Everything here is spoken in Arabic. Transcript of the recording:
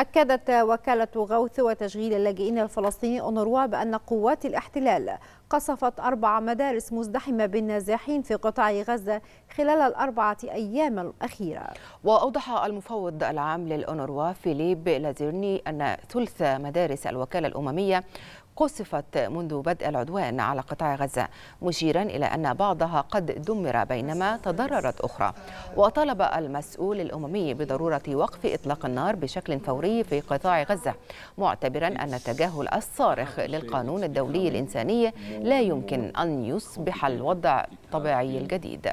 أكدت وكالة غوث وتشغيل اللاجئين الفلسطيني أونروا بأن قوات الاحتلال قصفت أربع مدارس مزدحمة بالنازحين في قطاع غزة خلال الأربعة أيام الأخيرة وأوضح المفوض العام للأونروا فيليب لازيرني أن ثلث مدارس الوكالة الأممية قصفت منذ بدء العدوان على قطاع غزة مشيرا إلى أن بعضها قد دمر بينما تضررت أخرى وطالب المسؤول الأممي بضرورة وقف إطلاق النار بشكل فوري في قطاع غزة معتبرا أن التجاهل الصارخ للقانون الدولي الإنساني لا يمكن أن يصبح الوضع طبيعي الجديد